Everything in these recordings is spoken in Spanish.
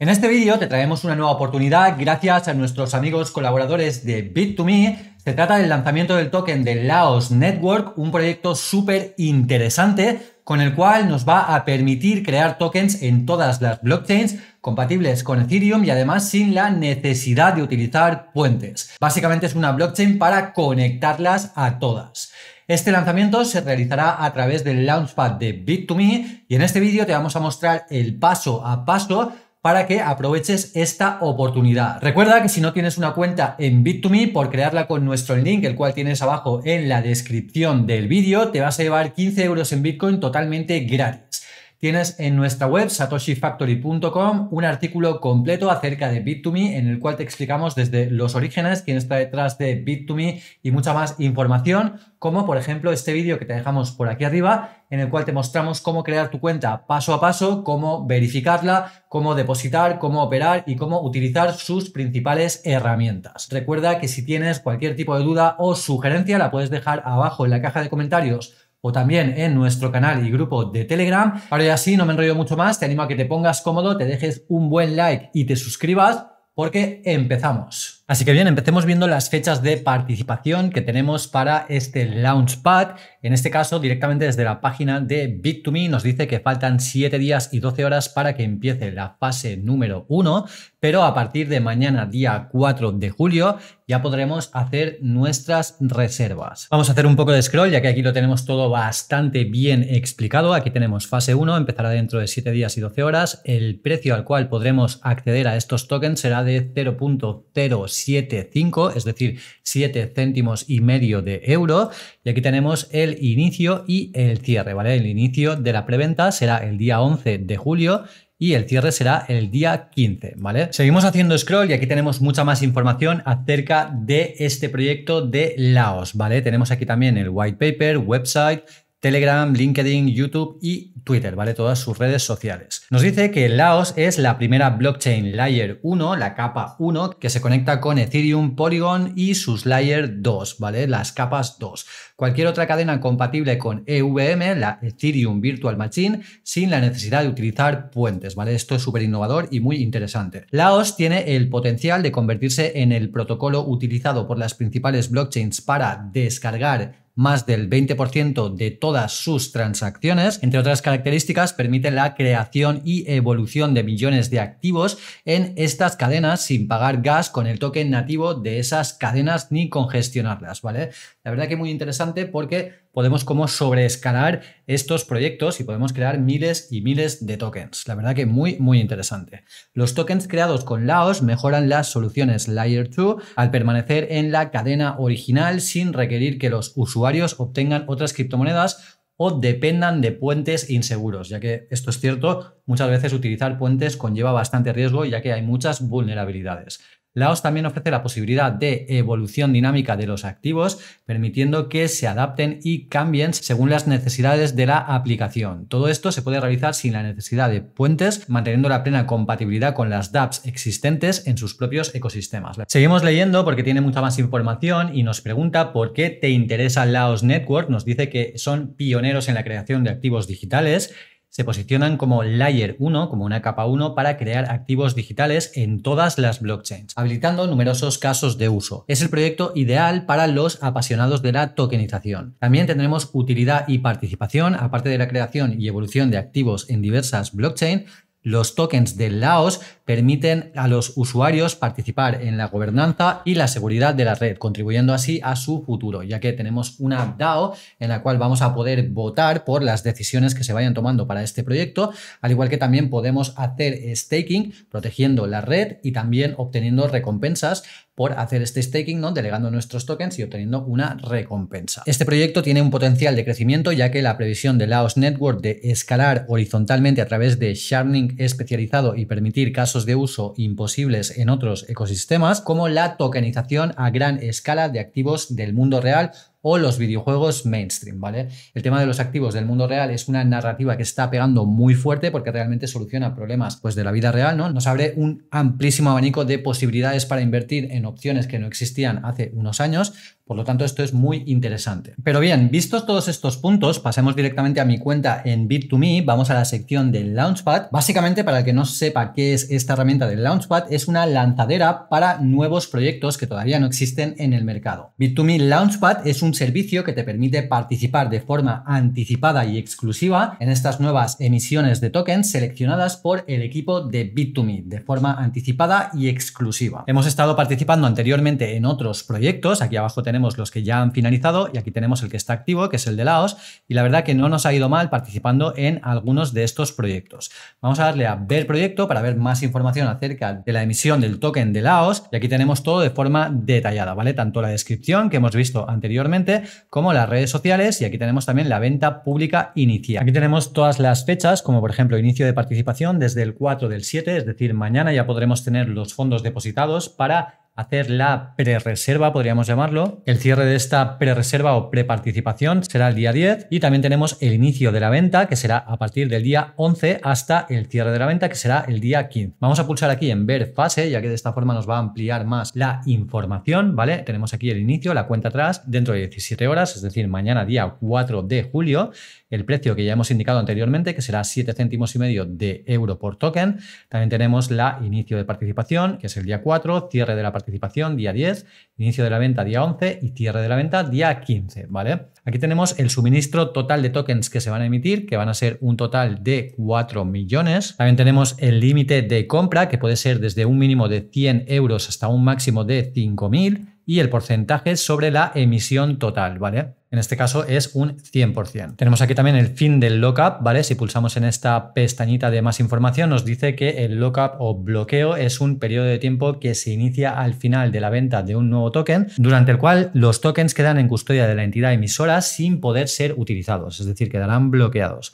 En este vídeo te traemos una nueva oportunidad gracias a nuestros amigos colaboradores de Bit2Me. Se trata del lanzamiento del token de Laos Network, un proyecto súper interesante con el cual nos va a permitir crear tokens en todas las blockchains compatibles con Ethereum y además sin la necesidad de utilizar puentes. Básicamente es una blockchain para conectarlas a todas. Este lanzamiento se realizará a través del Launchpad de Bit2Me y en este vídeo te vamos a mostrar el paso a paso para que aproveches esta oportunidad. Recuerda que si no tienes una cuenta en Bit2Me por crearla con nuestro link, el cual tienes abajo en la descripción del vídeo, te vas a llevar 15 euros en Bitcoin totalmente gratis. Tienes en nuestra web satoshifactory.com un artículo completo acerca de Bit2Me en el cual te explicamos desde los orígenes, quién está detrás de Bit2Me y mucha más información, como por ejemplo este vídeo que te dejamos por aquí arriba en el cual te mostramos cómo crear tu cuenta paso a paso, cómo verificarla, cómo depositar, cómo operar y cómo utilizar sus principales herramientas. Recuerda que si tienes cualquier tipo de duda o sugerencia la puedes dejar abajo en la caja de comentarios o también en nuestro canal y grupo de Telegram. Ahora ya sí, no me enrollo mucho más, te animo a que te pongas cómodo, te dejes un buen like y te suscribas porque empezamos. Así que bien, empecemos viendo las fechas de participación que tenemos para este Launchpad. En este caso, directamente desde la página de Bit2Me nos dice que faltan 7 días y 12 horas para que empiece la fase número 1, pero a partir de mañana, día 4 de julio, ya podremos hacer nuestras reservas. Vamos a hacer un poco de scroll, ya que aquí lo tenemos todo bastante bien explicado. Aquí tenemos fase 1, empezará dentro de 7 días y 12 horas. El precio al cual podremos acceder a estos tokens será de 0.0 7.5, es decir, 7 céntimos y medio de euro. Y aquí tenemos el inicio y el cierre, ¿vale? El inicio de la preventa será el día 11 de julio y el cierre será el día 15, ¿vale? Seguimos haciendo scroll y aquí tenemos mucha más información acerca de este proyecto de Laos, ¿vale? Tenemos aquí también el white paper, website, Telegram, LinkedIn, YouTube y Twitter, ¿vale? Todas sus redes sociales. Nos dice que Laos es la primera blockchain layer 1, la capa 1, que se conecta con Ethereum, Polygon y sus layer 2, ¿vale? Las capas 2. Cualquier otra cadena compatible con EVM, la Ethereum Virtual Machine, sin la necesidad de utilizar puentes, ¿vale? Esto es súper innovador y muy interesante. Laos tiene el potencial de convertirse en el protocolo utilizado por las principales blockchains para descargar más del 20% de todas sus transacciones. Entre otras características, permite la creación y evolución de millones de activos en estas cadenas sin pagar gas con el token nativo de esas cadenas ni congestionarlas, ¿vale? La verdad que muy interesante porque podemos como sobreescalar estos proyectos y podemos crear miles y miles de tokens. La verdad que muy, muy interesante. Los tokens creados con Laos mejoran las soluciones Layer 2 al permanecer en la cadena original sin requerir que los usuarios obtengan otras criptomonedas o dependan de puentes inseguros, ya que esto es cierto, muchas veces utilizar puentes conlleva bastante riesgo ya que hay muchas vulnerabilidades. Laos también ofrece la posibilidad de evolución dinámica de los activos, permitiendo que se adapten y cambien según las necesidades de la aplicación. Todo esto se puede realizar sin la necesidad de puentes, manteniendo la plena compatibilidad con las dApps existentes en sus propios ecosistemas. Seguimos leyendo porque tiene mucha más información y nos pregunta por qué te interesa Laos Network. Nos dice que son pioneros en la creación de activos digitales se posicionan como Layer 1, como una capa 1, para crear activos digitales en todas las blockchains, habilitando numerosos casos de uso. Es el proyecto ideal para los apasionados de la tokenización. También tendremos utilidad y participación, aparte de la creación y evolución de activos en diversas blockchains, los tokens de Laos permiten a los usuarios participar en la gobernanza y la seguridad de la red, contribuyendo así a su futuro, ya que tenemos una DAO en la cual vamos a poder votar por las decisiones que se vayan tomando para este proyecto, al igual que también podemos hacer staking protegiendo la red y también obteniendo recompensas por hacer este staking, ¿no? delegando nuestros tokens y obteniendo una recompensa. Este proyecto tiene un potencial de crecimiento ya que la previsión de Laos Network de escalar horizontalmente a través de sharding especializado y permitir casos de uso imposibles en otros ecosistemas, como la tokenización a gran escala de activos del mundo real o los videojuegos mainstream, ¿vale? El tema de los activos del mundo real es una narrativa que está pegando muy fuerte porque realmente soluciona problemas pues, de la vida real, ¿no? Nos abre un amplísimo abanico de posibilidades para invertir en opciones que no existían hace unos años, por lo tanto, esto es muy interesante. Pero bien, vistos todos estos puntos, pasemos directamente a mi cuenta en Bit2Me, vamos a la sección del Launchpad. Básicamente, para el que no sepa qué es esta herramienta del Launchpad, es una lanzadera para nuevos proyectos que todavía no existen en el mercado. Bit2Me Launchpad es un servicio que te permite participar de forma anticipada y exclusiva en estas nuevas emisiones de tokens seleccionadas por el equipo de Bit2Me, de forma anticipada y exclusiva. Hemos estado participando anteriormente en otros proyectos, aquí abajo tenemos tenemos los que ya han finalizado y aquí tenemos el que está activo, que es el de Laos, y la verdad que no nos ha ido mal participando en algunos de estos proyectos. Vamos a darle a ver proyecto para ver más información acerca de la emisión del token de Laos y aquí tenemos todo de forma detallada, ¿vale? Tanto la descripción que hemos visto anteriormente como las redes sociales y aquí tenemos también la venta pública inicial. Aquí tenemos todas las fechas, como por ejemplo inicio de participación desde el 4 del 7, es decir, mañana ya podremos tener los fondos depositados para hacer la prerreserva podríamos llamarlo. El cierre de esta prerreserva o preparticipación será el día 10 y también tenemos el inicio de la venta, que será a partir del día 11 hasta el cierre de la venta, que será el día 15. Vamos a pulsar aquí en ver fase, ya que de esta forma nos va a ampliar más la información, ¿vale? Tenemos aquí el inicio, la cuenta atrás, dentro de 17 horas, es decir, mañana día 4 de julio, el precio que ya hemos indicado anteriormente, que será 7 céntimos y medio de euro por token. También tenemos la inicio de participación, que es el día 4, cierre de la participación día 10, inicio de la venta día 11 y cierre de la venta día 15, ¿vale? Aquí tenemos el suministro total de tokens que se van a emitir, que van a ser un total de 4 millones. También tenemos el límite de compra, que puede ser desde un mínimo de 100 euros hasta un máximo de 5.000 y el porcentaje sobre la emisión total, ¿vale? En este caso es un 100%. Tenemos aquí también el fin del lockup, ¿vale? Si pulsamos en esta pestañita de más información, nos dice que el lockup o bloqueo es un periodo de tiempo que se inicia al final de la venta de un nuevo token, durante el cual los tokens quedan en custodia de la entidad emisora sin poder ser utilizados, es decir, quedarán bloqueados.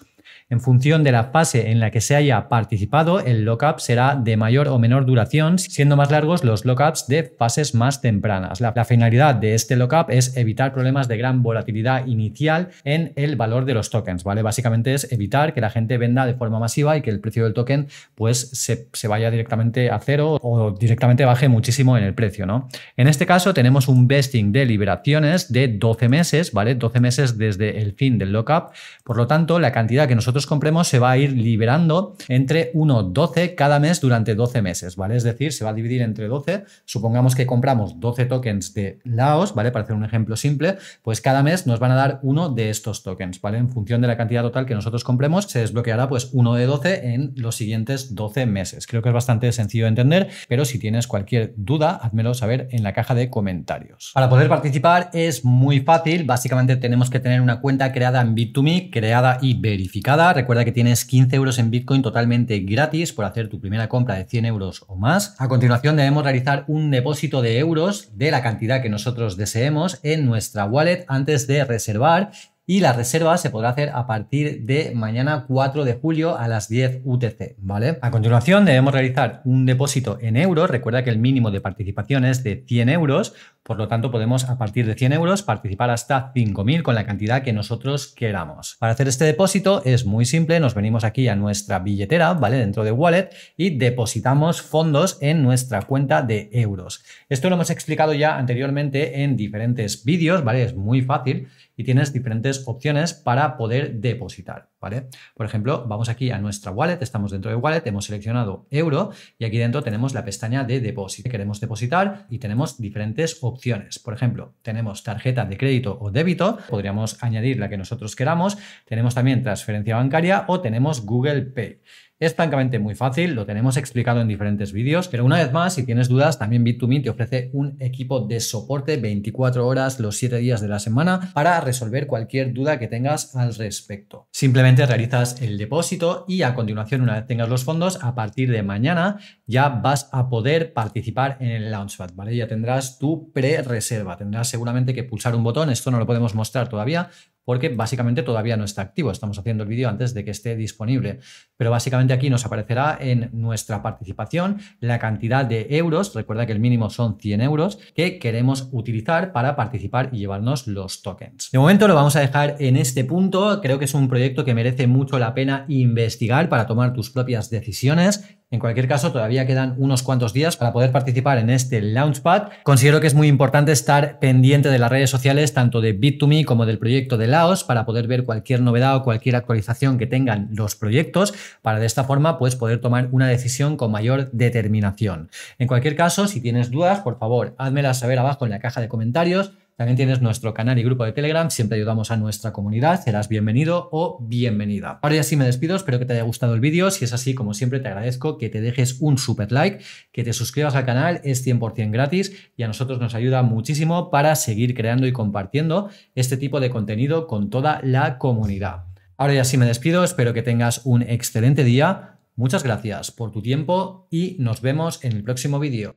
En función de la fase en la que se haya participado, el lockup será de mayor o menor duración, siendo más largos los lockups de fases más tempranas. La, finalidad de este lockup es evitar problemas de gran volatilidad inicial en el valor de los tokens, ¿vale? Básicamente es evitar que la gente venda de forma masiva y que el precio del token pues se, se vaya directamente a cero o directamente baje muchísimo en el precio, ¿no? En este caso tenemos un vesting de liberaciones de 12 meses, ¿vale? 12 meses desde el fin del lockup. Por lo tanto, la cantidad que nosotros compremos se va a ir liberando entre 1-12 cada mes durante 12 meses, ¿vale? Es decir, se va a dividir entre 12. Supongamos que compramos 12 tokens de Laos, ¿vale? Para hacer un ejemplo simple, pues cada mes nos van a dar uno de estos tokens, ¿vale? En función de la cantidad total que nosotros compremos, se desbloqueará pues uno de 12 en los siguientes 12 meses. Creo que es bastante sencillo de entender, pero si tienes cualquier duda, házmelo saber en la caja de comentarios. Para poder participar es muy fácil, básicamente tenemos que tener una cuenta creada en Bit2Me, creada y verificada Recuerda que tienes 15 euros en Bitcoin totalmente gratis por hacer tu primera compra de 100 euros o más. A continuación debemos realizar un depósito de euros de la cantidad que nosotros deseemos en nuestra wallet antes de reservar y la reserva se podrá hacer a partir de mañana 4 de julio a las 10 UTC, ¿vale? A continuación debemos realizar un depósito en euros, recuerda que el mínimo de participación es de 100 euros, por lo tanto, podemos a partir de 100 euros participar hasta 5.000 con la cantidad que nosotros queramos. Para hacer este depósito es muy simple, nos venimos aquí a nuestra billetera, ¿vale? Dentro de Wallet y depositamos fondos en nuestra cuenta de euros. Esto lo hemos explicado ya anteriormente en diferentes vídeos, ¿vale? Es muy fácil y tienes diferentes opciones para poder depositar, ¿vale? Por ejemplo, vamos aquí a nuestra wallet, estamos dentro de wallet, hemos seleccionado euro y aquí dentro tenemos la pestaña de depósito. Queremos depositar y tenemos diferentes opciones por ejemplo, tenemos tarjeta de crédito o débito, podríamos añadir la que nosotros queramos, tenemos también transferencia bancaria o tenemos Google Pay. Es francamente muy fácil, lo tenemos explicado en diferentes vídeos, pero una vez más, si tienes dudas, también Bit2Me te ofrece un equipo de soporte 24 horas los 7 días de la semana para resolver cualquier duda que tengas al respecto. Simplemente realizas el depósito y a continuación, una vez tengas los fondos, a partir de mañana ya vas a poder participar en el Launchpad, ¿vale? Ya tendrás tu pre-reserva, tendrás seguramente que pulsar un botón, esto no lo podemos mostrar todavía, porque básicamente todavía no está activo. Estamos haciendo el vídeo antes de que esté disponible. Pero básicamente aquí nos aparecerá en nuestra participación la cantidad de euros, recuerda que el mínimo son 100 euros, que queremos utilizar para participar y llevarnos los tokens. De momento lo vamos a dejar en este punto. Creo que es un proyecto que merece mucho la pena investigar para tomar tus propias decisiones en cualquier caso, todavía quedan unos cuantos días para poder participar en este Launchpad. Considero que es muy importante estar pendiente de las redes sociales, tanto de Bit2Me como del proyecto de Laos, para poder ver cualquier novedad o cualquier actualización que tengan los proyectos, para de esta forma pues, poder tomar una decisión con mayor determinación. En cualquier caso, si tienes dudas, por favor, házmelas saber abajo en la caja de comentarios. También tienes nuestro canal y grupo de Telegram, siempre ayudamos a nuestra comunidad, serás bienvenido o bienvenida. Ahora ya sí me despido, espero que te haya gustado el vídeo, si es así, como siempre, te agradezco que te dejes un super like, que te suscribas al canal, es 100% gratis y a nosotros nos ayuda muchísimo para seguir creando y compartiendo este tipo de contenido con toda la comunidad. Ahora ya sí me despido, espero que tengas un excelente día, muchas gracias por tu tiempo y nos vemos en el próximo vídeo.